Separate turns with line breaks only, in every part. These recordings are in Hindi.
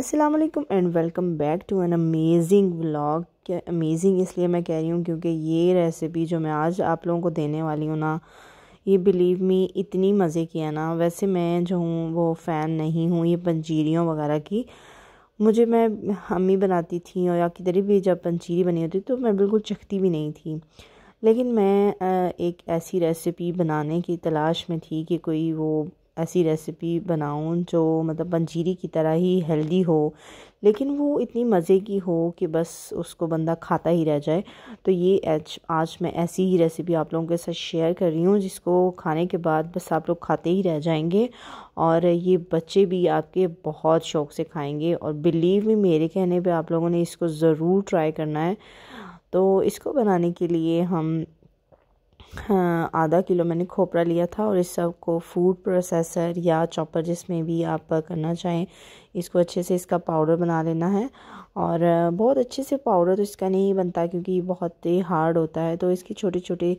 अस्सलाम वालेकुम and welcome back to an amazing vlog क्या अमेजिंग इसलिए मैं कह रही हूँ क्योंकि ये रेसिपी जो मैं आज आप लोगों को देने वाली हूँ ना ये बिलीव मी इतनी मज़े की है ना वैसे मैं जो हूँ वो फ़ैन नहीं हूँ ये पंजीरियों वगैरह की मुझे मैं अम्मी बनाती थी और या किधर भी जब पंजीरी बनी होती तो मैं बिल्कुल चखती भी नहीं थी लेकिन मैं एक ऐसी रेसिपी बनाने की तलाश में थी कि कोई वो ऐसी रेसिपी बनाऊँ जो मतलब पंजीरी की तरह ही हेल्दी हो लेकिन वो इतनी मज़े की हो कि बस उसको बंदा खाता ही रह जाए तो ये आज आज मैं ऐसी ही रेसिपी आप लोगों के साथ शेयर कर रही हूँ जिसको खाने के बाद बस आप लोग खाते ही रह जाएंगे और ये बच्चे भी आपके बहुत शौक़ से खाएंगे और बिलीव भी मेरे कहने पे आप लोगों ने इसको ज़रूर ट्राई करना है तो इसको बनाने के लिए हम हाँ, आधा किलो मैंने खोपरा लिया था और इस सब को फूड प्रोसेसर या चॉपर जिसमें भी आप करना चाहें इसको अच्छे से इसका पाउडर बना लेना है और बहुत अच्छे से पाउडर तो इसका नहीं बनता क्योंकि बहुत ही हार्ड होता है तो इसके छोटे छोटे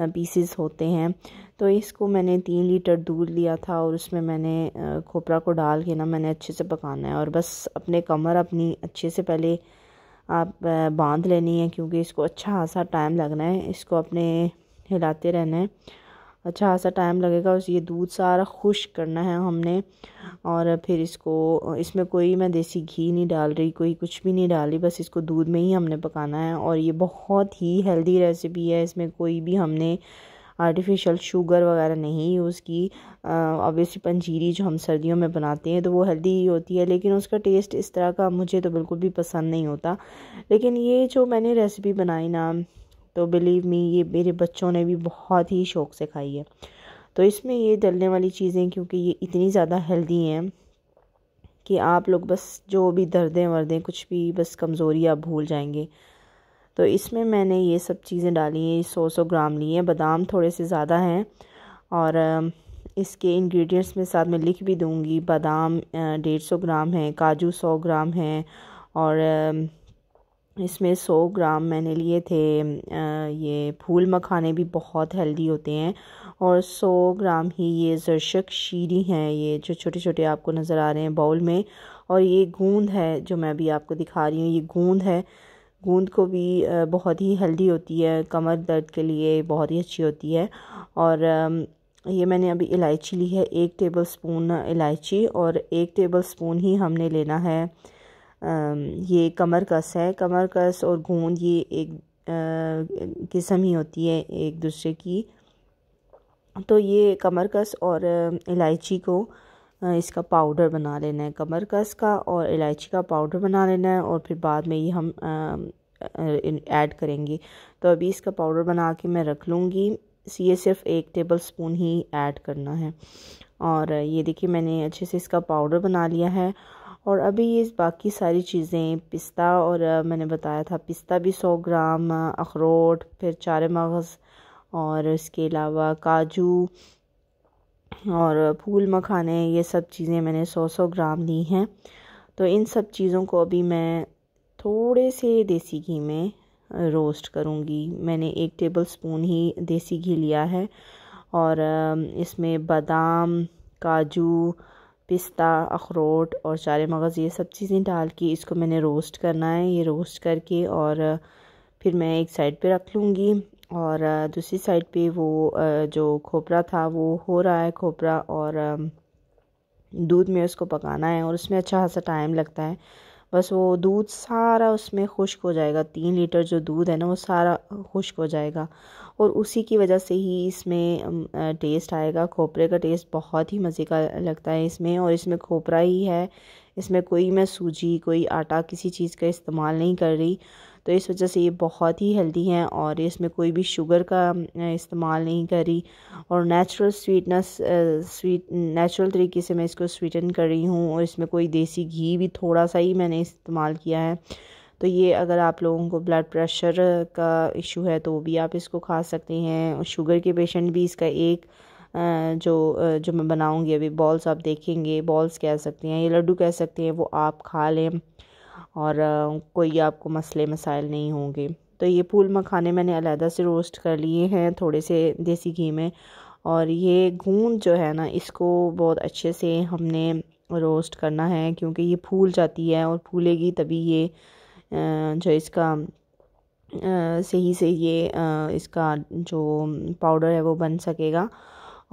पीसेस होते हैं तो इसको मैंने तीन लीटर दूध लिया था और उसमें मैंने खोपरा को डाल के ना मैंने अच्छे से पकाना है और बस अपने कमर अपनी अच्छे से पहले आप बांध लेनी है क्योंकि इसको अच्छा खासा टाइम लगना है इसको अपने हिलाते रहना है अच्छा खासा टाइम लगेगा उस ये दूध सारा खुश करना है हमने और फिर इसको इसमें कोई मैं देसी घी नहीं डाल रही कोई कुछ भी नहीं डाल रही बस इसको दूध में ही हमने पकाना है और ये बहुत ही हेल्दी रेसिपी है इसमें कोई भी हमने आर्टिफिशियल शुगर वगैरह नहीं यूज़ की ऑब्वियसली पंजीरी जो हम सर्दियों में बनाते हैं तो वो हेल्दी ही होती है लेकिन उसका टेस्ट इस तरह का मुझे तो बिल्कुल भी पसंद नहीं होता लेकिन ये जो मैंने रेसिपी बनाई ना तो बिलीव मी ये मेरे बच्चों ने भी बहुत ही शौक़ से खाई है तो इसमें ये डलने वाली चीज़ें क्योंकि ये इतनी ज़्यादा हेल्दी हैं कि आप लोग बस जो भी दर्दें वर्दें कुछ भी बस कमज़ोरी आप भूल जाएंगे तो इसमें मैंने ये सब चीज़ें डाली हैं सौ सौ ग्राम लिए हैं बादाम थोड़े से ज़्यादा हैं और इसके इंग्रेडिएंट्स में साथ में लिख भी दूँगी बादाम डेढ़ सौ ग्राम है काजू सौ ग्राम है और इसमें सौ ग्राम मैंने लिए थे ये फूल मखाने भी बहुत हेल्दी होते हैं और सौ ग्राम ही ये जरशक शीरी हैं ये जो छोटे छोटे आपको नज़र आ रहे हैं बाउल में और ये गूंद है जो मैं अभी आपको दिखा रही हूँ ये गूंद है गूंद को भी बहुत ही हेल्दी होती है कमर दर्द के लिए बहुत ही अच्छी होती है और ये मैंने अभी इलायची ली है एक टेबल स्पून इलायची और एक टेबल स्पून ही हमने लेना है ये कमर कस है कमर कस और गोंद ये एक किस्म ही होती है एक दूसरे की तो ये कमरकस और इलायची को इसका पाउडर बना लेना है कमरकस का और इलायची का पाउडर बना लेना है और फिर बाद में ये हम ऐड करेंगे तो अभी इसका पाउडर बना के मैं रख लूँगी ये सिर्फ एक टेबल स्पून ही ऐड करना है और ये देखिए मैंने अच्छे से इसका पाउडर बना लिया है और अभी ये बाकी सारी चीज़ें पिस्ता और मैंने बताया था पिस्ता भी सौ ग्राम अखरोट फिर चार मगज़ और इसके अलावा काजू और फूल मखाने ये सब चीज़ें मैंने सौ सौ ग्राम ली हैं तो इन सब चीज़ों को अभी मैं थोड़े से देसी घी में रोस्ट करूँगी मैंने एक टेबल स्पून ही देसी घी लिया है और इसमें बादाम काजू पिस्ता अखरोट और चार मगज़ ये सब चीज़ें डाल के इसको मैंने रोस्ट करना है ये रोस्ट करके और फिर मैं एक साइड पे रख लूँगी और दूसरी साइड पे वो जो खोपरा था वो हो रहा है खोपरा और दूध में उसको पकाना है और उसमें अच्छा खासा टाइम लगता है बस वो दूध सारा उसमें खुश्क हो जाएगा तीन लीटर जो दूध है ना वो सारा खुश्क हो जाएगा और उसी की वजह से ही इसमें टेस्ट आएगा खोपरे का टेस्ट बहुत ही मज़े का लगता है इसमें और इसमें खोपरा ही है इसमें कोई मैं सूजी कोई आटा किसी चीज़ का इस्तेमाल नहीं कर रही तो इस वजह से ये बहुत ही हेल्दी हैं और इसमें कोई भी शुगर का इस्तेमाल नहीं करी और नेचुरल स्वीटनेस स्वीट नेचुरल तरीके से मैं इसको स्वीटन कर रही हूँ और इसमें कोई देसी घी भी थोड़ा सा ही मैंने इस्तेमाल किया है तो ये अगर आप लोगों को ब्लड प्रेशर का इशू है तो भी आप इसको खा सकते हैं शुगर के पेशेंट भी इसका एक जो जो मैं बनाऊंगी अभी बॉल्स आप देखेंगे बॉल्स कह सकते हैं ये लड्डू कह सकते हैं वो आप खा लें और कोई आपको मसले मसाइल नहीं होंगे तो ये फूल मखाने मैंने अलहदा से रोस्ट कर लिए हैं थोड़े से देसी घी में और ये गूंद जो है ना इसको बहुत अच्छे से हमने रोस्ट करना है क्योंकि ये फूल जाती है और फूलेगी तभी ये जो इसका से से ये इसका जो पाउडर है वो बन सकेगा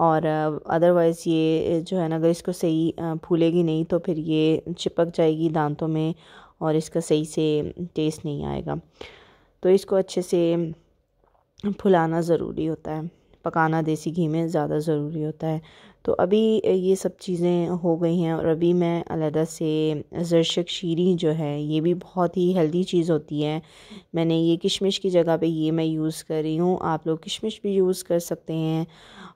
और अदरवाइज़ ये जो है ना अगर इसको सही फूलेगी नहीं तो फिर ये चिपक जाएगी दांतों में और इसका सही से टेस्ट नहीं आएगा तो इसको अच्छे से फुलाना ज़रूरी होता है पकाना देसी घी में ज़्यादा ज़रूरी होता है तो अभी ये सब चीज़ें हो गई हैं और अभी मैं अलहदा से ज़रशक शीरी जो है ये भी बहुत ही हेल्दी चीज़ होती है मैंने ये किशमिश की जगह पे ये मैं यूज़ कर रही हूँ आप लोग किशमिश भी यूज़ कर सकते हैं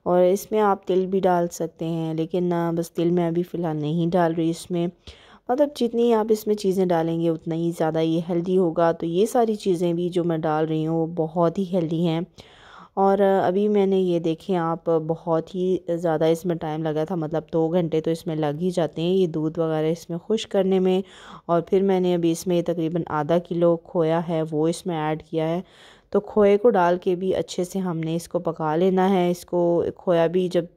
और इसमें आप तिल भी डाल सकते हैं लेकिन ना बस तिल मैं अभी फ़िलहाल नहीं डाल रही इसमें मतलब जितनी आप इसमें चीज़ें डालेंगे उतना ही ज़्यादा ये हेल्दी होगा तो ये सारी चीज़ें भी जो मैं डाल रही हूँ वो बहुत ही हेल्दी हैं और अभी मैंने ये देखें आप बहुत ही ज़्यादा इसमें टाइम लगा था मतलब दो तो घंटे तो इसमें लग ही जाते हैं ये दूध वगैरह इसमें खुश करने में और फिर मैंने अभी इसमें तकरीबन आधा किलो खोया है वो इसमें ऐड किया है तो खोए को डाल के भी अच्छे से हमने इसको पका लेना है इसको खोया भी जब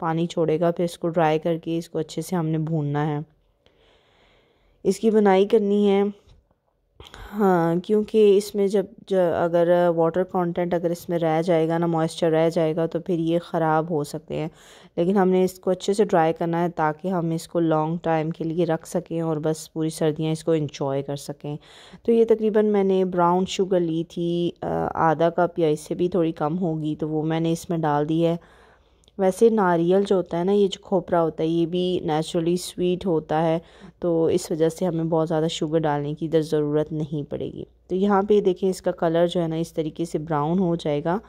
पानी छोड़ेगा फिर इसको ड्राई करके इसको अच्छे से हमने भूनना है इसकी बुनाई करनी है हाँ क्योंकि इसमें जब जब अगर वाटर कंटेंट अगर इसमें रह जाएगा ना मॉइस्चर रह जाएगा तो फिर ये ख़राब हो सकते हैं लेकिन हमने इसको अच्छे से ड्राई करना है ताकि हम इसको लॉन्ग टाइम के लिए रख सकें और बस पूरी सर्दियाँ इसको इंजॉय कर सकें तो ये तकरीबन मैंने ब्राउन शुगर ली थी आधा कप या इससे भी थोड़ी कम होगी तो वो मैंने इसमें डाल दी है वैसे नारियल जो होता है ना ये जो खोपरा होता है ये भी नेचुरली स्वीट होता है तो इस वजह से हमें बहुत ज़्यादा शुगर डालने की इधर ज़रूरत नहीं पड़ेगी तो यहाँ पे देखें इसका कलर जो है ना इस तरीके से ब्राउन हो जाएगा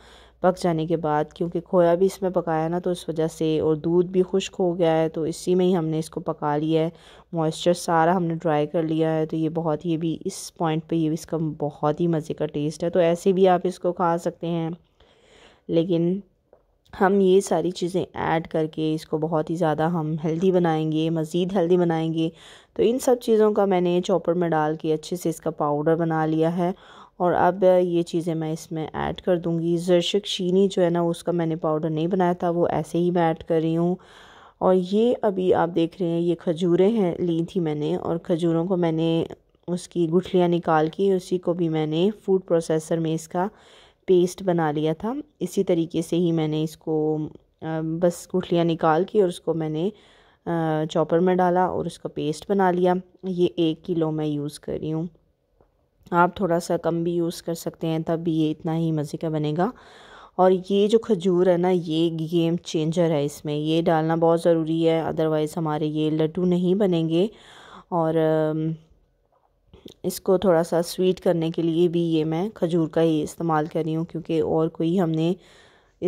पक जाने के बाद क्योंकि खोया भी इसमें पकाया ना तो इस वजह से और दूध भी खुश्क हो गया है तो इसी में ही हमने इसको पका लिया है मॉइस्चर सारा हमने ड्राई कर लिया है तो ये बहुत ये भी इस पॉइंट पे ये इसका बहुत ही मज़े का टेस्ट है तो ऐसे भी आप इसको खा सकते हैं लेकिन हम ये सारी चीज़ें ऐड करके इसको बहुत ही ज़्यादा हम हेल्दी बनाएंगे मज़ीद हेल्दी बनाएंगे तो इन सब चीज़ों का मैंने चॉपर में डाल के अच्छे से इसका पाउडर बना लिया है और अब ये चीज़ें मैं इसमें ऐड कर दूँगी जरशक चीनी जो है ना उसका मैंने पाउडर नहीं बनाया था वो ऐसे ही मैं ऐड कर रही हूँ और ये अभी आप देख रहे हैं ये खजूरें हैं ली थी मैंने और खजूरों को मैंने उसकी गुठलियाँ निकाल के उसी को भी मैंने फूड प्रोसेसर में इसका पेस्ट बना लिया था इसी तरीके से ही मैंने इसको बस गुठलियाँ निकाल के और उसको मैंने चॉपर में डाला और उसका पेस्ट बना लिया ये एक किलो मैं यूज़ कर रही हूँ आप थोड़ा सा कम भी यूज़ कर सकते हैं तब भी ये इतना ही मज़े का बनेगा और ये जो खजूर है ना ये गेम चेंजर है इसमें ये डालना बहुत ज़रूरी है अदरवाइज़ हमारे ये लड्डू नहीं बनेंगे और इसको थोड़ा सा स्वीट करने के लिए भी ये मैं खजूर का ही इस्तेमाल कर रही हूँ क्योंकि और कोई हमने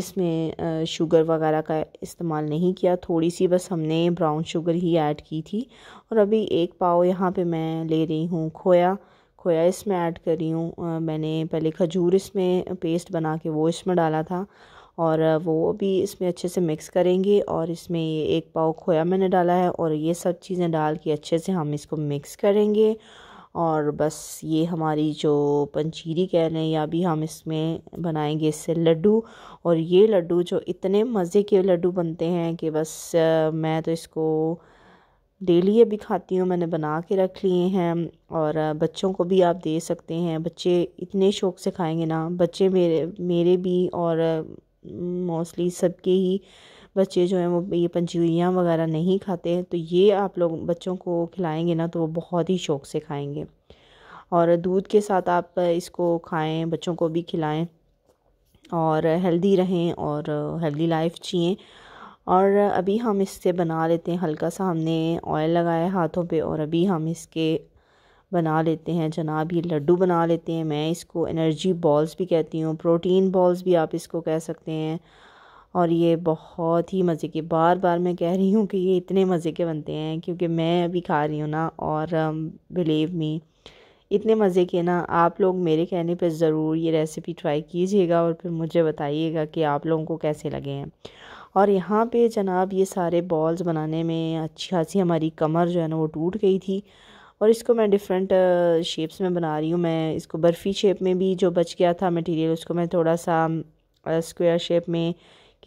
इसमें शुगर वगैरह का इस्तेमाल नहीं किया थोड़ी सी बस हमने ब्राउन शुगर ही ऐड की थी और अभी एक पाव यहाँ पे मैं ले रही हूँ खोया खोया इसमें ऐड कर रही हूँ मैंने पहले खजूर इसमें पेस्ट बना के वो इसमें डाला था और वो भी इसमें अच्छे से मिक्स करेंगे और इसमें ये एक पाव खोया मैंने डाला है और ये सब चीज़ें डाल के अच्छे से हम इसको मिक्स करेंगे और बस ये हमारी जो पंचीरी कह लें या भी हम इसमें बनाएंगे इससे लड्डू और ये लड्डू जो इतने मज़े के लड्डू बनते हैं कि बस मैं तो इसको डेली अभी खाती हूँ मैंने बना के रख लिए हैं और बच्चों को भी आप दे सकते हैं बच्चे इतने शौक़ से खाएंगे ना बच्चे मेरे मेरे भी और मोस्टली सबके ही बच्चे जो हैं वो ये पंचूरियाँ वगैरह नहीं खाते हैं तो ये आप लोग बच्चों को खिलाएंगे ना तो वो बहुत ही शौक़ से खाएंगे और दूध के साथ आप इसको खाएं बच्चों को भी खिलाएं और हेल्दी रहें और हेल्दी लाइफ जिएँ और अभी हम इससे बना लेते हैं हल्का सा हमने ऑयल लगाया हाथों पे और अभी हम इसके बना लेते हैं जनाब ये लड्डू बना लेते हैं मैं इसको एनर्जी बॉल्स भी कहती हूँ प्रोटीन बॉल्स भी आप इसको कह सकते हैं और ये बहुत ही मज़े के बार बार मैं कह रही हूँ कि ये इतने मज़े के बनते हैं क्योंकि मैं अभी खा रही हूँ ना और बिलीव um, मी इतने मज़े के ना आप लोग मेरे कहने पे ज़रूर ये रेसिपी ट्राई कीजिएगा और फिर मुझे बताइएगा कि आप लोगों को कैसे लगे हैं और यहाँ पे जनाब ये सारे बॉल्स बनाने में अच्छी खासी हमारी कमर जो है ना वो टूट गई थी और इसको मैं डिफरेंट शेप्स uh, में बना रही हूँ मैं इसको बर्फ़ी शेप में भी जो बच गया था मटेरियल उसको मैं थोड़ा सा स्क्वायर um, शेप uh, में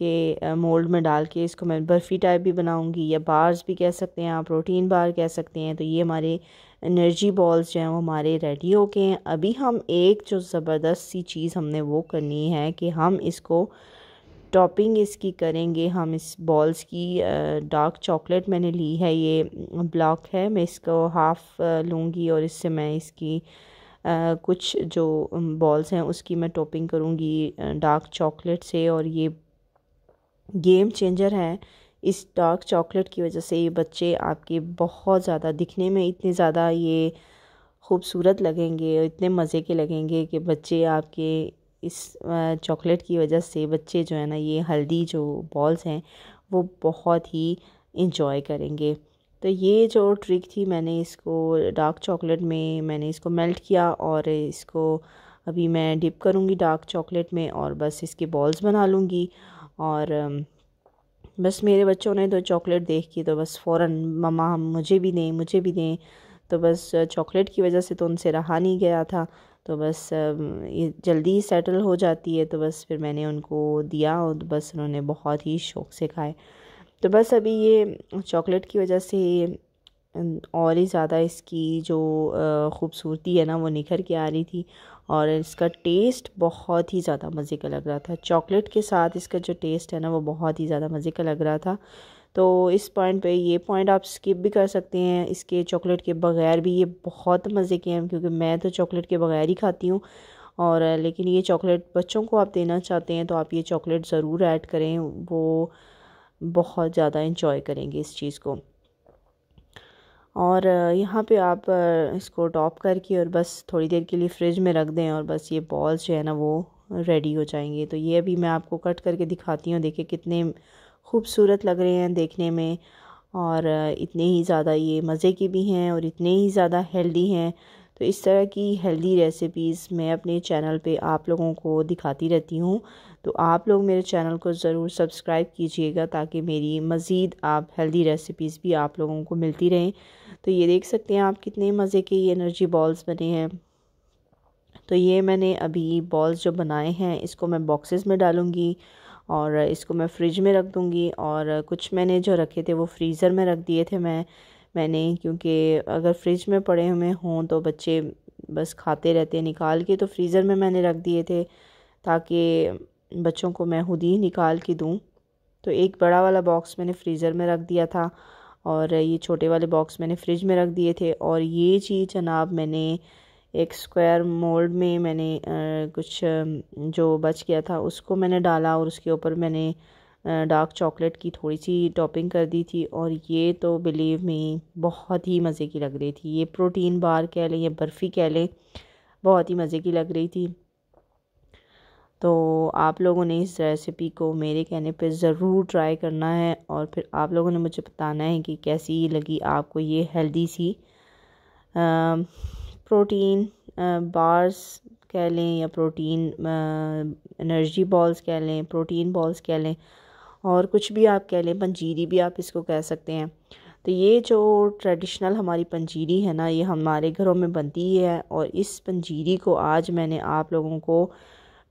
के मोल्ड में डाल के इसको मैं बर्फ़ी टाइप भी बनाऊंगी या बार्स भी कह सकते हैं आप प्रोटीन बार कह सकते हैं तो ये हमारे एनर्जी बॉल्स जो हैं वो हमारे रेडी हो गए हैं अभी हम एक जो ज़बरदस्त सी चीज़ हमने वो करनी है कि हम इसको टॉपिंग इसकी करेंगे हम इस बॉल्स की डार्क चॉकलेट मैंने ली है ये ब्लॉक है मैं इसको हाफ़ लूँगी और इससे मैं इसकी कुछ जो बॉल्स हैं उसकी मैं टॉपिंग करूँगी डार्क चॉकलेट से और ये गेम चेंजर है इस डार्क चॉकलेट की वजह से ये बच्चे आपके बहुत ज़्यादा दिखने में इतने ज़्यादा ये खूबसूरत लगेंगे और इतने मज़े के लगेंगे कि बच्चे आपके इस चॉकलेट की वजह से बच्चे जो है ना ये हल्दी जो बॉल्स हैं वो बहुत ही इंजॉय करेंगे तो ये जो ट्रिक थी मैंने इसको डार्क चॉकलेट में मैंने इसको मेल्ट किया और इसको अभी मैं डिप करूँगी डार्क चॉकलेट में और बस इसके बॉल्स बना लूँगी और बस मेरे बच्चों ने तो चॉकलेट देख की तो बस फ़ौर ममा मुझे भी दें मुझे भी दें तो बस चॉकलेट की वजह से तो उनसे रहा नहीं गया था तो बस ये जल्दी सेटल हो जाती है तो बस फिर मैंने उनको दिया और बस उन्होंने बहुत ही शौक़ से खाए तो बस अभी ये चॉकलेट की वजह से और ही ज़्यादा इसकी जो ख़ूबसूरती है ना वो निखर के आ रही थी और इसका टेस्ट बहुत ही ज़्यादा मज़े का लग रहा था चॉकलेट के साथ इसका जो टेस्ट है ना वो बहुत ही ज़्यादा मज़े का लग रहा था तो इस पॉइंट पे ये पॉइंट आप स्किप भी कर सकते हैं इसके चॉकलेट के बगैर भी ये बहुत मज़े के हैं क्योंकि मैं तो चॉकलेट के बगैर ही खाती हूँ और लेकिन ये चॉकलेट बच्चों को आप देना चाहते हैं तो आप ये चॉकलेट ज़रूर ऐड करें वो बहुत ज़्यादा इंजॉय करेंगे इस चीज़ को और यहाँ पे आप इसको टॉप करके और बस थोड़ी देर के लिए फ्रिज में रख दें और बस ये बॉल्स जो है ना वो रेडी हो जाएंगे तो ये अभी मैं आपको कट करके दिखाती हूँ देखिए कितने खूबसूरत लग रहे हैं देखने में और इतने ही ज़्यादा ये मज़े के भी हैं और इतने ही ज़्यादा हेल्दी हैं तो इस तरह की हेल्दी रेसिपीज़ मैं अपने चैनल पे आप लोगों को दिखाती रहती हूँ तो आप लोग मेरे चैनल को ज़रूर सब्सक्राइब कीजिएगा ताकि मेरी मज़ीद आप हेल्दी रेसिपीज़ भी आप लोगों को मिलती रहें तो ये देख सकते हैं आप कितने मज़े के ये एनर्जी बॉल्स बने हैं तो ये मैंने अभी बॉल्स जो बनाए हैं इसको मैं बॉक्सेस में डालूँगी और इसको मैं फ्रिज में रख दूँगी और कुछ मैंने जो रखे थे वो फ्रीज़र में रख दिए थे मैं मैंने क्योंकि अगर फ्रिज में पड़े हुए हों तो बच्चे बस खाते रहते निकाल के तो फ्रीज़र में मैंने रख दिए थे ताकि बच्चों को मैं खुद ही निकाल के दूँ तो एक बड़ा वाला बॉक्स मैंने फ्रीज़र में रख दिया था और ये छोटे वाले बॉक्स मैंने फ्रिज में रख दिए थे और ये चीज़ जनाब मैंने एक स्क्वायर मोल्ड में मैंने कुछ जो बच गया था उसको मैंने डाला और उसके ऊपर मैंने डार्क चॉकलेट की थोड़ी सी टॉपिंग कर दी थी और ये तो बिलीव में बहुत ही मज़े की लग रही थी ये प्रोटीन बार कह लें या बर्फ़ी कह लें बहुत ही मज़े की लग रही थी तो आप लोगों ने इस रेसिपी को मेरे कहने पे ज़रूर ट्राई करना है और फिर आप लोगों ने मुझे बताना है कि कैसी लगी आपको ये हेल्दी सी आ, प्रोटीन आ, बार्स कह लें या प्रोटीन आ, एनर्जी बॉल्स कह लें प्रोटीन बॉल्स कह लें और कुछ भी आप कह लें पंजीरी भी आप इसको कह सकते हैं तो ये जो ट्रेडिशनल हमारी पंजीरी है ना ये हमारे घरों में बनती है और इस पंजीरी को आज मैंने आप लोगों को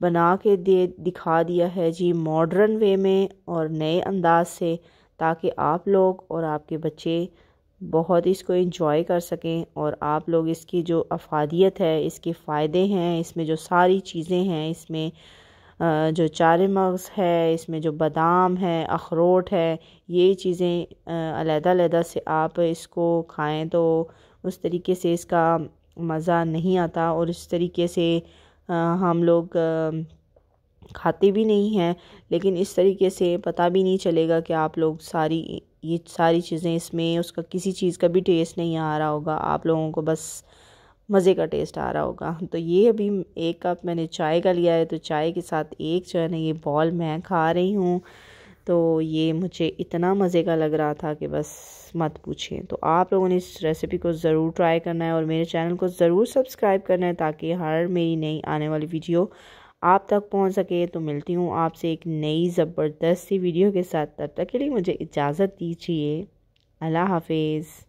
बना के दे दिखा दिया है जी मॉडर्न वे में और नए अंदाज से ताकि आप लोग और आपके बच्चे बहुत इसको इंजॉय कर सकें और आप लोग इसकी जो अफादियत है इसके फ़ायदे हैं इसमें जो सारी चीज़ें हैं इसमें जो चारे मगज़ है इसमें जो बादाम है अखरोट है ये चीज़ें अलहदा से आप इसको खाएं तो उस तरीके से इसका मज़ा नहीं आता और इस तरीके से हम लोग खाते भी नहीं हैं लेकिन इस तरीके से पता भी नहीं चलेगा कि आप लोग सारी ये सारी चीज़ें इसमें उसका किसी चीज़ का भी टेस्ट नहीं आ रहा होगा आप लोगों को बस मज़े का टेस्ट आ रहा होगा तो ये अभी एक कप मैंने चाय का लिया है तो चाय के साथ एक जो है ना ये बॉल मैं खा रही हूँ तो ये मुझे इतना मज़े का लग रहा था कि बस मत पूछिए तो आप लोगों ने इस रेसिपी को ज़रूर ट्राई करना है और मेरे चैनल को ज़रूर सब्सक्राइब करना है ताकि हर मेरी नई आने वाली वीडियो आप तक पहुंच सके तो मिलती हूँ आपसे एक नई ज़बरदस्ती वीडियो के साथ तब तक के लिए मुझे इजाज़त दीजिए अल्लाह हाफिज़